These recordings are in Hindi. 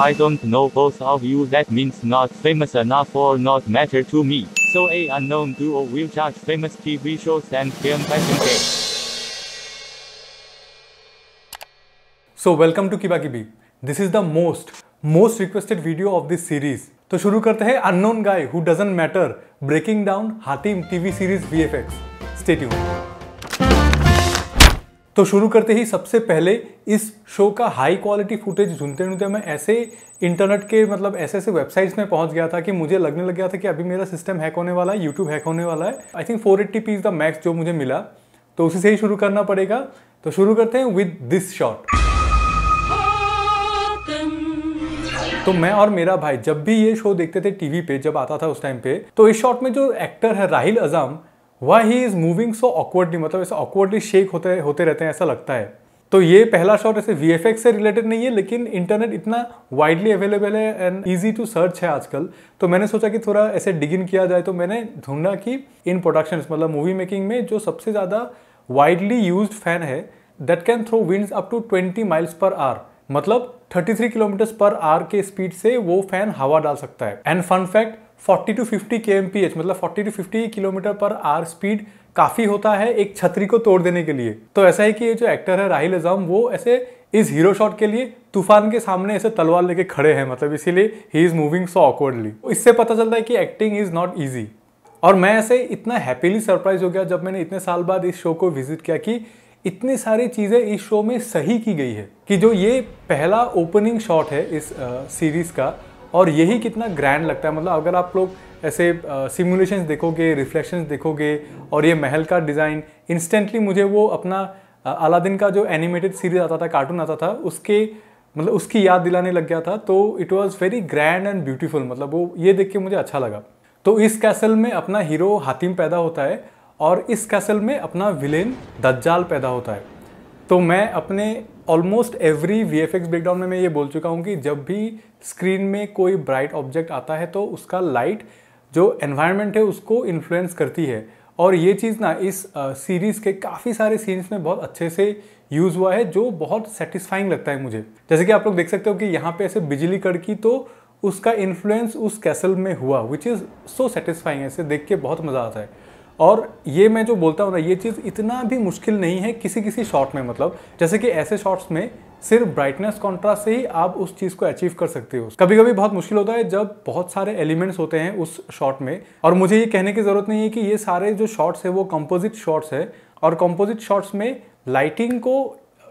I don't know both of you that means not famous enough or not matter to me. So a unknown duo will judge famous TV shows and film fashion So welcome to Kibakibi. This is the most, most requested video of this series. तो शुरू करते हैं unknown guy who doesn't matter breaking down Hatim TV series VFX. Stay tuned. तो शुरू करते ही सबसे पहले इस शो का हाई क्वालिटी फुटेज ढूंढते ढूंढते मैं ऐसे इंटरनेट के मतलब ऐसे ऐसे वेबसाइट्स में पहुंच गया था कि मुझे लगने लग गया था कि अभी मेरा सिस्टम हैक होने वाला है यूट्यूब हैक होने वाला है I think four eighty p's the max जो मुझे मिला तो उसी से ही शुरू करना पड़ेगा तो शुरू करते हैं विद दिस शॉट तो मैं और मेरा भाई जब भी ये शो देखते थे टीवी पे जब आता था उस टाइम पे तो इस शॉट में जो एक्टर है Rahil Azam why he is moving so awkwardly मतलब ऐसे ऑकवर्डली शेक होते होते रहते हैं ऐसा लगता है तो ये पहला शॉट ऐसे वी से रिलेटेड नहीं है लेकिन इंटरनेट इतना वाइडली अवेलेबल है एंड ईजी टू सर्च है आजकल तो मैंने सोचा कि थोड़ा ऐसे डिग इन किया जाए तो मैंने ढूंढा कि इन प्रोडक्शन मतलब मूवी मेकिंग में जो सबसे ज़्यादा वाइडली यूज फैन है that can throw winds up to 20 miles per hour मतलब 33 किलोमीटर पर आर के स्पीड से वो फैन हवा डाल सकता है एंड फन फैक्ट 40 टू 50 के मतलब 40 to 50 kilometre per hour speed काफ़ी होता है एक छतरी को तोड़ देने के लिए तो ऐसा है कि ये जो एक्टर है राहिल अजाम वो ऐसे इस हीरो शॉट के लिए तूफान के सामने ऐसे तलवार लेके खड़े हैं मतलब इसीलिए he is moving so awkwardly इससे पता चलता है कि एक्टिंग इज़ नॉट ईजी और मैं ऐसे इतना हैप्पीली सरप्राइज हो गया जब मैंने इतने साल बाद इस शो को विजिट किया कि इतनी सारी चीज़ें इस शो में सही की गई है कि जो ये पहला ओपनिंग शॉट है इस सीरीज़ का और यही कितना ग्रैंड लगता है मतलब अगर आप लोग ऐसे सिमुलेशंस देखोगे रिफ्लेक्शंस देखोगे और ये महल का डिज़ाइन इंस्टेंटली मुझे वो अपना अलादीन का जो एनिमेटेड सीरीज आता था कार्टून आता था उसके मतलब उसकी याद दिलाने लग गया था तो it was very grand and beautiful मतलब वो ये देख के मुझे अच्छा लगा तो इस कैसल में अपना हीरो हातिम पैदा होता है और इस कैसल में अपना विलेन दज्जाल पैदा होता है तो मैं अपने almost every V F X breakdown में मैं ये बोल चुका हूँ कि जब भी स्क्रीन में कोई ब्राइट ऑब्जेक्ट आता है तो उसका लाइट जो एनवायरनमेंट है उसको इन्फ्लुएंस करती है और ये चीज़ ना इस सीरीज़ के काफ़ी सारे सीन्स में बहुत अच्छे से यूज़ हुआ है जो बहुत सेटिस्फाइंग लगता है मुझे जैसे कि आप लोग देख सकते हो कि यहाँ पे ऐसे बिजली कड़की तो उसका इन्फ्लुएंस उस कैसल में हुआ विच इज़ सो सेटिस्फाइंग ऐसे देख के बहुत मज़ा आता है और ये मैं जो बोलता हूँ ना ये चीज़ इतना भी मुश्किल नहीं है किसी किसी शॉट में मतलब जैसे कि ऐसे शॉट्स में सिर्फ ब्राइटनेस कॉन्ट्रास्ट से ही आप उस चीज़ को अचीव कर सकते हो कभी कभी बहुत मुश्किल होता है जब बहुत सारे एलिमेंट्स होते हैं उस शॉट में और मुझे ये कहने की ज़रूरत नहीं है कि ये सारे जो शॉट्स है वो कंपोजिट शॉट्स है और कंपोजिट शॉट्स में लाइटिंग को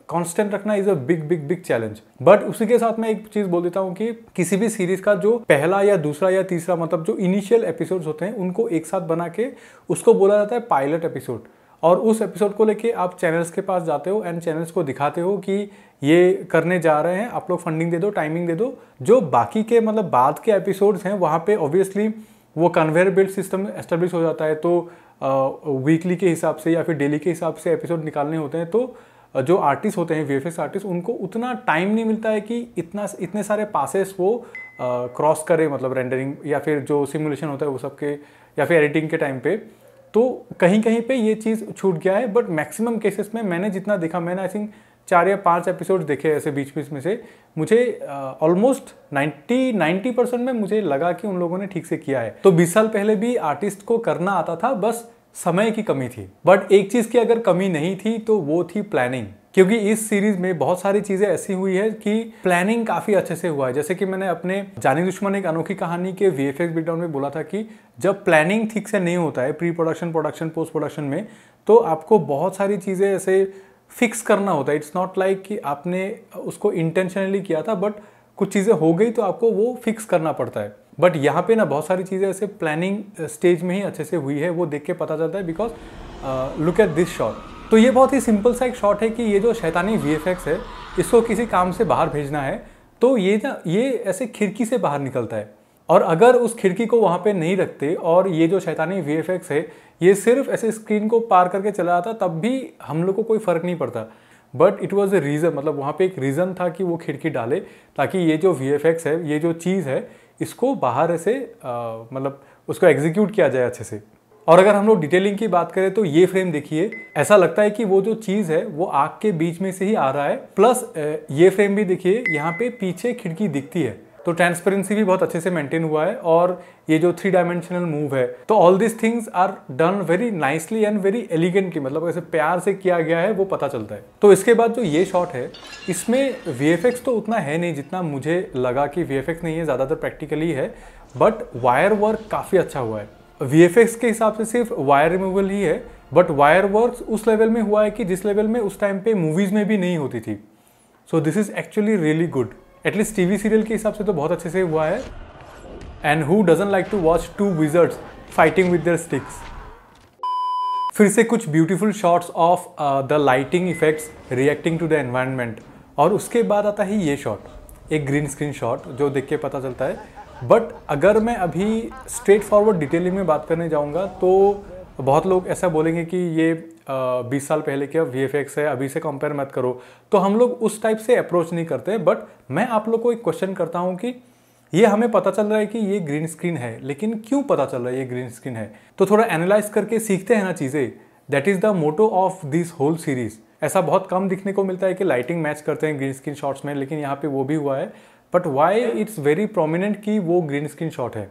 कांस्टेंट रखना is a big big big challenge but उसी के साथ मैं एक चीज बोल देता हूँ कि किसी भी सीरीज का जो पहला या दूसरा या तीसरा मतलब जो इनिशियल एपिसोड होते हैं उनको एक साथ बना के उसको बोला जाता है पायलट एपिसोड और उस एपिसोड को लेके आप चैनल्स के पास जाते हो एंड चैनल्स को दिखाते हो कि ये करने जा रहे हैं आप लोग फंडिंग दे दो टाइमिंग दे दो जो बाकी के मतलब बाद के एपिसोड्स हैं वहाँ पे ऑब्वियसली वो कन्वेयर बेल्ट सिस्टम एस्टेब्लिश हो जाता है तो वीकली के हिसाब से या फिर डेली के हिसाब से एपिसोड निकालने होते हैं तो जो आर्टिस्ट होते हैं वी आर्टिस्ट उनको उतना टाइम नहीं मिलता है कि इतना इतने सारे पासेस वो क्रॉस करें मतलब रेंडरिंग या फिर जो सिमुलेशन होता है वो सब के या फिर एडिटिंग के टाइम पे तो कहीं कहीं पे ये चीज़ छूट गया है बट मैक्सिमम केसेस में मैंने जितना देखा मैंने आई थिंक चार या पांच एपिसोड देखे ऐसे बीच बीच में से मुझे ऑलमोस्ट नाइन्टी नाइन्टी परसेंट में मुझे लगा कि उन लोगों ने ठीक से किया है तो बीस साल पहले भी आर्टिस्ट को करना आता था बस समय की कमी थी बट एक चीज़ की अगर कमी नहीं थी तो वो थी प्लानिंग क्योंकि इस सीरीज में बहुत सारी चीजें ऐसी हुई है कि प्लानिंग काफी अच्छे से हुआ है जैसे कि मैंने अपने जानी दुश्मन एक अनोखी कहानी के वी एफ में बोला था कि जब प्लानिंग ठीक से नहीं होता है pre production production post production में तो आपको बहुत सारी चीजें ऐसे फिक्स करना होता है इट्स नॉट लाइक कि आपने उसको इंटेंशनली किया था बट कुछ चीज़ें हो गई तो आपको वो फिक्स करना पड़ता है बट यहाँ पे ना बहुत सारी चीज़ें ऐसे प्लानिंग स्टेज में ही अच्छे से हुई है वो देख के पता चलता है because look at this shot तो ये बहुत ही सिंपल सा एक शॉट है कि ये जो शैतानी वी है इसको किसी काम से बाहर भेजना है तो ये ना ये ऐसे खिड़की से बाहर निकलता है और अगर उस खिड़की को वहाँ पे नहीं रखते और ये जो शैतानी वी है ये सिर्फ ऐसे स्क्रीन को पार करके चला जाता तब भी हम लोग को कोई फ़र्क नहीं पड़ता but it was a reason मतलब वहाँ पे एक रीज़न था कि वो खिड़की डाले ताकि ये जो वी है ये जो चीज़ है इसको बाहर से मतलब उसको एग्जीक्यूट किया जाए अच्छे से और अगर हम लोग डिटेलिंग की बात करें तो ये फ्रेम देखिए ऐसा लगता है कि वो जो चीज़ है वो आग के बीच में से ही आ रहा है प्लस ये फ्रेम भी देखिए यहाँ पे पीछे खिड़की दिखती है तो ट्रांसपेरेंसी भी बहुत अच्छे से मेंटेन हुआ है और ये जो थ्री डायमेंशनल मूव है तो all this things are done very nicely and very elegantly मतलब ऐसे प्यार से किया गया है वो पता चलता है तो इसके बाद जो ये शॉट है इसमें वी तो उतना है नहीं जितना मुझे लगा कि वी नहीं है ज़्यादातर प्रैक्टिकली है बट वायर वर्क काफ़ी अच्छा हुआ है वी के हिसाब से सिर्फ वायर रिमूवल ही है बट वायर वर्क उस लेवल में हुआ है कि जिस लेवल में उस टाइम पे मूवीज़ में भी नहीं होती थी so this is actually really good at least TV serial के हिसाब से तो बहुत अच्छे से हुआ है and who doesn't like to watch two wizards fighting with their sticks फिर से कुछ beautiful shots of the lighting effects reacting to the environment और उसके बाद आता है ये शॉट एक ग्रीन स्क्रीन शॉट जो देख के पता चलता है बट अगर मैं अभी स्ट्रेट फॉरवर्ड डिटेलिंग में बात करने जाऊँगा तो बहुत लोग ऐसा बोलेंगे कि ये बीस साल पहले क्या वी है अभी से कंपेयर मत करो तो हम लोग उस टाइप से अप्रोच नहीं करते बट मैं आप लोग को एक क्वेश्चन करता हूँ कि ये हमें पता चल रहा है कि ये ग्रीन स्क्रीन है लेकिन क्यों पता चल रहा है ये ग्रीन स्क्रीन है तो थोड़ा एनालाइज करके सीखते हैं ना चीज़ें that is the motto of this whole series ऐसा बहुत कम दिखने को मिलता है कि लाइटिंग मैच करते हैं ग्रीन स्क्रीन शॉट्स में लेकिन यहाँ पे वो भी हुआ है but why it's very prominent कि वो ग्रीन स्क्रीन शॉट है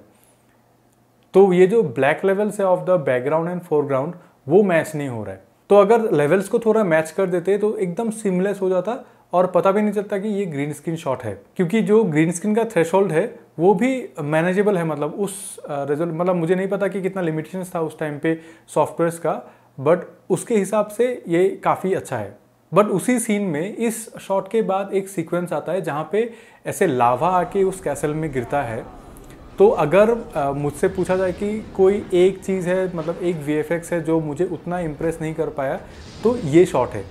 तो ये जो ब्लैक लेवल्स है of the background and foreground वो मैच नहीं हो रहा है तो अगर लेवल्स को थोड़ा मैच कर देते तो एकदम सिमलेस हो जाता और पता भी नहीं चलता कि ये ग्रीन स्क्रीन शॉट है क्योंकि जो ग्रीन स्क्रीन का थ्रेश है वो भी मैनेजेबल है मतलब उस रिजल्ट मतलब मुझे नहीं पता कि कितना लिमिटेशन था उस टाइम पे सॉफ्टवेयर्स का बट उसके हिसाब से ये काफ़ी अच्छा है बट उसी सीन में इस शॉट के बाद एक सीक्वेंस आता है जहाँ पे ऐसे लावा आके उस कैसल में गिरता है तो अगर मुझसे पूछा जाए कि कोई एक चीज़ है मतलब एक वी है जो मुझे उतना इम्प्रेस नहीं कर पाया तो ये शॉट है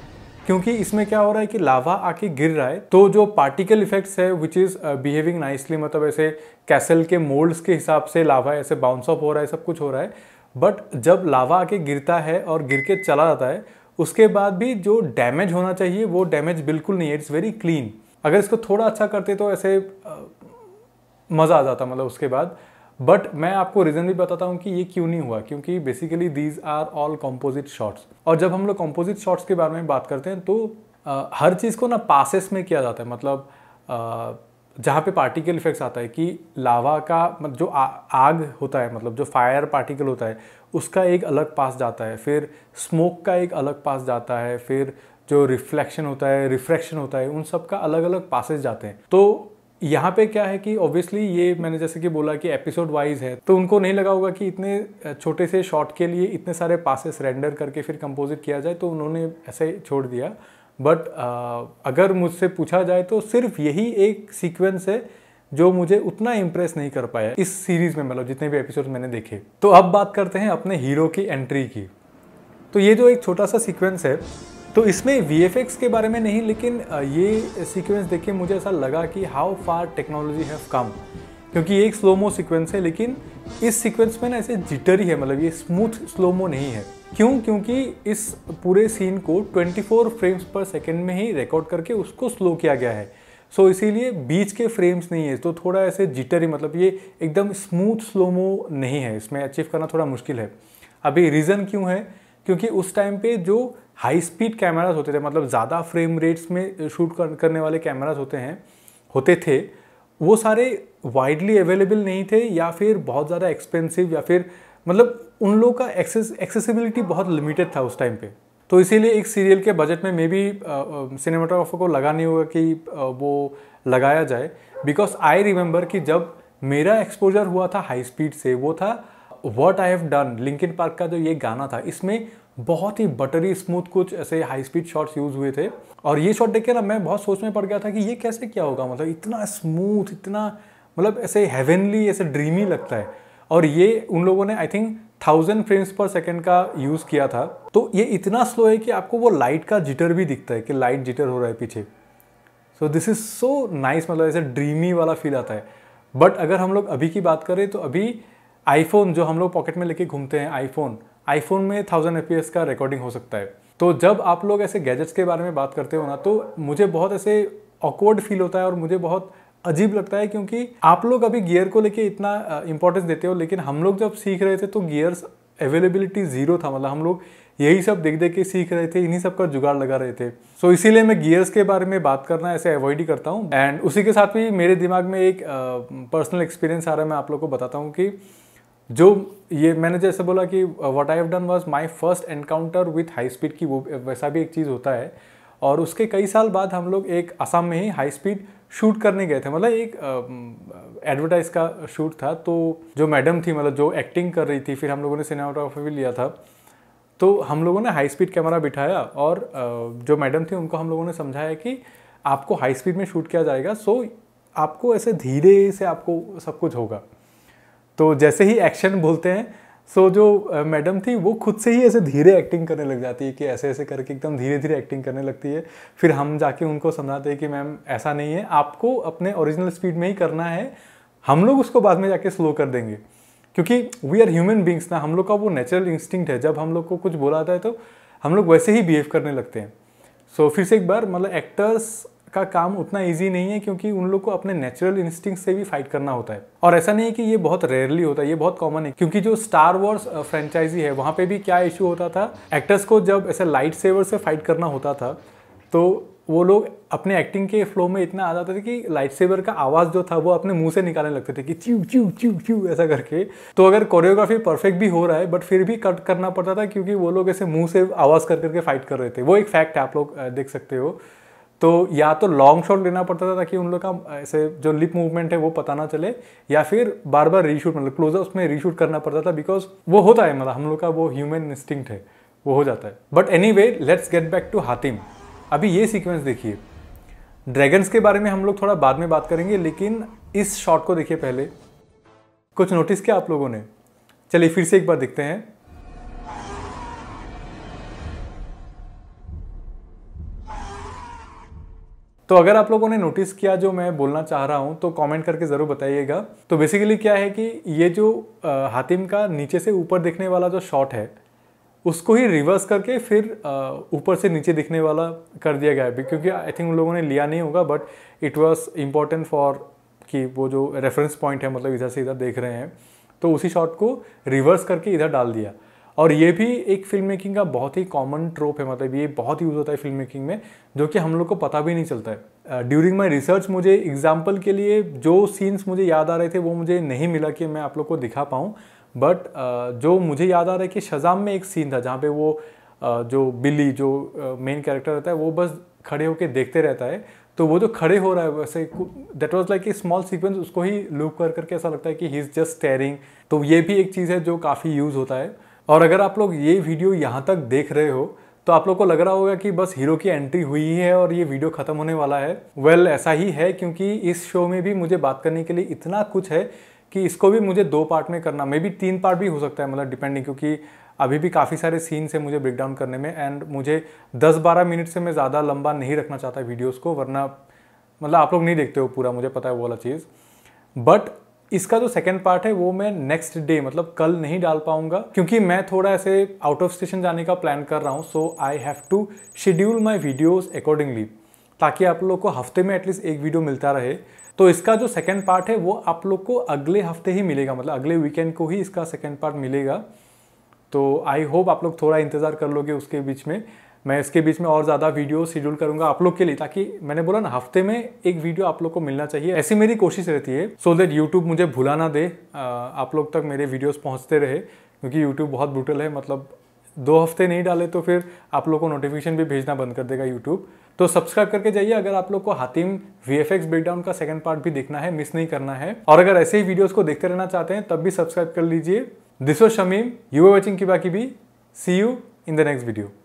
क्योंकि इसमें क्या हो रहा है कि लावा आके गिर रहा है तो जो पार्टिकल इफेक्ट्स है विच इज़ बिहेविंग नाइसली मतलब ऐसे कैसल के मोल्ड्स के हिसाब से लावा ऐसे बाउंस ऑफ हो रहा है सब कुछ हो रहा है बट जब लावा आके गिरता है और गिर के चला जाता है उसके बाद भी जो डैमेज होना चाहिए वो डैमेज बिल्कुल नहीं है इट्स वेरी क्लीन अगर इसको थोड़ा अच्छा करते तो ऐसे मज़ा आ जाता मतलब उसके बाद बट मैं आपको रीज़न भी बताता हूँ कि ये क्यों नहीं हुआ क्योंकि basically these are all composite shots और जब हम लोग कॉम्पोजिट शॉट्स के बारे में बात करते हैं तो आ, हर चीज़ को ना पासेस में किया जाता है मतलब जहाँ पे पार्टिकल इफेक्ट्स आता है कि लावा का मतलब जो आ, आग होता है मतलब जो फायर पार्टिकल होता है उसका एक अलग पास जाता है फिर स्मोक का एक अलग पास जाता है फिर जो रिफ्लेक्शन होता है रिफ्रैक्शन होता है उन सब का अलग अलग पासेज जाते हैं तो यहाँ पे क्या है कि ऑब्वियसली ये मैंने जैसे कि बोला कि एपिसोड वाइज है तो उनको नहीं लगा होगा कि इतने छोटे से शॉट के लिए इतने सारे पासेस रेंडर करके फिर कंपोजिट किया जाए तो उन्होंने ऐसे छोड़ दिया बट अगर मुझसे पूछा जाए तो सिर्फ यही एक सीक्वेंस है जो मुझे उतना इम्प्रेस नहीं कर पाया इस सीरीज़ में मतलब जितने भी एपिसोड मैंने देखे तो अब बात करते हैं अपने हीरो की एंट्री की तो ये जो एक छोटा सा सीक्वेंस है तो इसमें वी के बारे में नहीं लेकिन ये सीक्वेंस देख के मुझे ऐसा लगा कि how far technology have come क्योंकि ये एक स्लोमो सीक्वेंस है लेकिन इस सीक्वेंस में ना ऐसे जिटर ही है मतलब ये स्मूथ स्लोमो नहीं है क्यों क्योंकि इस पूरे सीन को 24 फ्रेम्स पर सेकेंड में ही रिकॉर्ड करके उसको स्लो किया गया है सो so, इसीलिए बीच के फ्रेम्स नहीं है तो थोड़ा ऐसे जिटर ही मतलब ये एकदम स्मूथ स्लोमो नहीं है इसमें अचीव करना थोड़ा मुश्किल है अभी रीज़न क्यों है क्योंकि उस टाइम पे जो हाई स्पीड कैमराज होते थे मतलब ज़्यादा फ्रेम रेट्स में शूट करने वाले कैमराज होते हैं होते थे वो सारे वाइडली अवेलेबल नहीं थे या फिर बहुत ज़्यादा एक्सपेंसिव या फिर मतलब उन लोगों का एक्सेस एक्सेसिबिलिटी बहुत लिमिटेड था उस टाइम पे तो इसीलिए एक सीरियल के बजट में मे भी सिनेमाटोग्राफर को लगा नहीं होगा कि वो लगाया जाए बिकॉज आई रिमेंबर कि जब मेरा एक्सपोजर हुआ था हाई स्पीड से वो था what I have done Linkin Park का जो ये गाना था इसमें बहुत ही बटरी स्मूथ कुछ ऐसे हाई स्पीड शॉट्स यूज़ हुए थे और ये शॉट देख के ना मैं बहुत सोच में पड़ गया था कि ये कैसे क्या होगा मतलब इतना स्मूथ इतना मतलब ऐसे हेवनली ऐसे ड्रीमी लगता है और ये उन लोगों ने I think thousand frames per second का यूज़ किया था तो ये इतना स्लो है कि आपको वो लाइट का जिटर भी दिखता है कि लाइट जिटर हो रहा है पीछे so this is so nice मतलब ऐसे ड्रीमी वाला फील आता है बट अगर हम लोग अभी की बात करें तो अभी आईफोन जो हम लोग पॉकेट में लेके घूमते हैं आईफोन आईफोन में थाउजेंड एफ का रिकॉर्डिंग हो सकता है तो जब आप लोग ऐसे गैजेट्स के बारे में बात करते हो ना तो मुझे बहुत ऐसे ऑकवर्ड फील होता है और मुझे बहुत अजीब लगता है क्योंकि आप लोग अभी गियर को लेके इतना इंपॉर्टेंस देते हो लेकिन हम लोग जब सीख रहे थे तो गियर्स अवेलेबिलिटी ज़ीरो था मतलब हम लोग यही सब देख देख के सीख रहे थे इन्हीं सब का जुगाड़ लगा रहे थे सो so, इसीलिए मैं गियर्स के बारे में बात करना ऐसे अवॉइड ही करता हूँ एंड उसी के साथ भी मेरे दिमाग में एक पर्सनल एक्सपीरियंस आ रहा है मैं आप लोग को बताता हूँ कि जो ये मैंने जैसे बोला कि what I have done was my first encounter with high speed की वो uh, वैसा भी एक चीज़ होता है और उसके कई साल बाद हम लोग एक असम में ही हाई स्पीड शूट करने गए थे मतलब एक एडवर्टाइज um, का शूट था तो जो मैडम थी मतलब जो एक्टिंग कर रही थी फिर हम लोगों ने सिनेमाटोग्राफी भी लिया था तो हम लोगों ने हाई स्पीड कैमरा बिठाया और uh, जो मैडम थी उनको हम लोगों ने समझाया कि आपको हाई स्पीड में शूट किया जाएगा सो आपको ऐसे धीरे से आपको सब कुछ होगा तो जैसे ही एक्शन बोलते हैं सो जो मैडम थी वो खुद से ही ऐसे धीरे एक्टिंग करने लग जाती है कि ऐसे ऐसे करके एकदम धीरे धीरे एक्टिंग करने लगती है फिर हम जाके उनको समझाते हैं कि मैम ऐसा नहीं है आपको अपने ओरिजिनल स्पीड में ही करना है हम लोग उसको बाद में जाके स्लो कर देंगे क्योंकि वी आर ह्यूमन बींग्स ना हम लोग का वो नेचुरल इंस्टिंक्ट है जब हम लोग को कुछ बोला जाता है तो हम लोग वैसे ही बिहेव करने लगते हैं सो so, फिर से एक बार मतलब एक्टर्स का काम उतना ईजी नहीं है क्योंकि उन लोग को अपने नेचुरल इंस्टिंग से भी फाइट करना होता है और ऐसा नहीं है कि ये बहुत रेयरली होता है ये बहुत कॉमन है क्योंकि जो स्टार वॉर्स फ्रेंचाइजी है वहाँ पे भी क्या इशू होता था एक्टर्स को जब ऐसे लाइट सेवर से फाइट करना होता था तो वो लोग अपने एक्टिंग के फ्लो में इतना आ जाता था कि लाइट सेवर का आवाज़ जो था वो अपने मुंह से निकालने लगते थे कि च्यू च्यू च्यू च्यू ऐसा करके तो अगर कोरियोग्राफी परफेक्ट भी हो रहा है बट फिर भी कट करना पड़ता था क्योंकि वो लोग ऐसे मुंह से आवाज़ कर करके फाइट कर रहे थे वो एक फैक्ट है आप लोग देख सकते हो तो या तो लॉन्ग शॉट लेना पड़ता था ताकि उन लोग का ऐसे जो लिप मूवमेंट है वो पता ना चले या फिर बार बार रीशूट मतलब क्लोजर उसमें रीशूट करना पड़ता था बिकॉज वो होता है मतलब हम लोग का वो ह्यूमन इंस्टिंक्ट है वो हो जाता है but anyway let's get back to Hatim अभी ये सीक्वेंस देखिए ड्रैगन्स के बारे में हम लोग थोड़ा बाद में बात करेंगे लेकिन इस शॉट को देखिए पहले कुछ नोटिस किया आप लोगों ने चलिए फिर से एक बार देखते हैं तो अगर आप लोगों ने नोटिस किया जो मैं बोलना चाह रहा हूँ तो कमेंट करके ज़रूर बताइएगा तो बेसिकली क्या है कि ये जो हातिम का नीचे से ऊपर दिखने वाला जो शॉट है उसको ही रिवर्स करके फिर ऊपर से नीचे दिखने वाला कर दिया गया है क्योंकि आई थिंक उन लोगों ने लिया नहीं होगा but it was important for कि वो जो रेफरेंस पॉइंट है मतलब इधर से इधर देख रहे हैं तो उसी शॉट को रिवर्स करके इधर डाल दिया और ये भी एक फिल्म मेकिंग का बहुत ही कॉमन ट्रोप है मतलब ये बहुत यूज़ होता है फिल्म मेकिंग में जो कि हम लोग को पता भी नहीं चलता है ड्यूरिंग माई रिसर्च मुझे एग्जाम्पल के लिए जो सीन्स मुझे याद आ रहे थे वो मुझे नहीं मिला कि मैं आप लोग को दिखा पाऊँ बट uh, जो मुझे याद आ रहा है कि शजाम में एक सीन था जहाँ पे वो uh, जो बिल्ली जो मेन uh, कैरेक्टर रहता है वो बस खड़े होकर देखते रहता है तो वो जो खड़े हो रहा है वैसे that was like a small sequence उसको ही लूप कर करके ऐसा लगता है कि ही इज़ जस्ट टेयरिंग तो ये भी एक चीज़ है जो काफ़ी यूज़ होता है और अगर आप लोग ये वीडियो यहाँ तक देख रहे हो तो आप लोग को लग रहा होगा कि बस हीरो की एंट्री हुई है और ये वीडियो ख़त्म होने वाला है वेल well, ऐसा ही है क्योंकि इस शो में भी मुझे बात करने के लिए इतना कुछ है कि इसको भी मुझे दो पार्ट में करना मे बी तीन पार्ट भी हो सकता है मतलब डिपेंडिंग क्योंकि अभी भी काफ़ी सारे सीन्स हैं मुझे ब्रेकडाउन करने में एंड मुझे 10-12 मिनट से मैं ज़्यादा लंबा नहीं रखना चाहता वीडियोस को वरना मतलब आप लोग नहीं देखते हो पूरा मुझे पता है वो वाला चीज़ बट इसका जो सेकंड पार्ट है वो मैं नेक्स्ट डे मतलब कल नहीं डाल पाऊंगा क्योंकि मैं थोड़ा ऐसे आउट ऑफ स्टेशन जाने का प्लान कर रहा हूँ so I have to schedule my videos accordingly ताकि आप लोग को हफ्ते में एटलीस्ट एक वीडियो मिलता रहे तो इसका जो सेकेंड पार्ट है वो आप लोग को अगले हफ्ते ही मिलेगा मतलब अगले वीकेंड को ही इसका सेकेंड पार्ट मिलेगा तो आई होप आप लोग थोड़ा इंतज़ार कर लोगे उसके बीच में मैं इसके बीच में और ज़्यादा वीडियो शेड्यूल करूंगा आप लोग के लिए ताकि मैंने बोला ना हफ्ते में एक वीडियो आप लोग को मिलना चाहिए ऐसी मेरी कोशिश रहती है सो देट यूट्यूब मुझे भुला ना दे आप लोग तक मेरे वीडियोज़ पहुँचते रहे क्योंकि यूट्यूब बहुत ब्रूटल है मतलब दो हफ्ते नहीं डाले तो फिर आप लोग को नोटिफिकेशन भी भेजना बंद कर देगा यूट्यूब तो सब्सक्राइब करके जाइए अगर आप लोग को Hatim V F X breakdown का सेकंड पार्ट भी देखना है मिस नहीं करना है और अगर ऐसे ही वीडियोस को देखते रहना चाहते हैं तब भी सब्सक्राइब कर लीजिए this was Shamim you watching की बाकी भी see you in the next video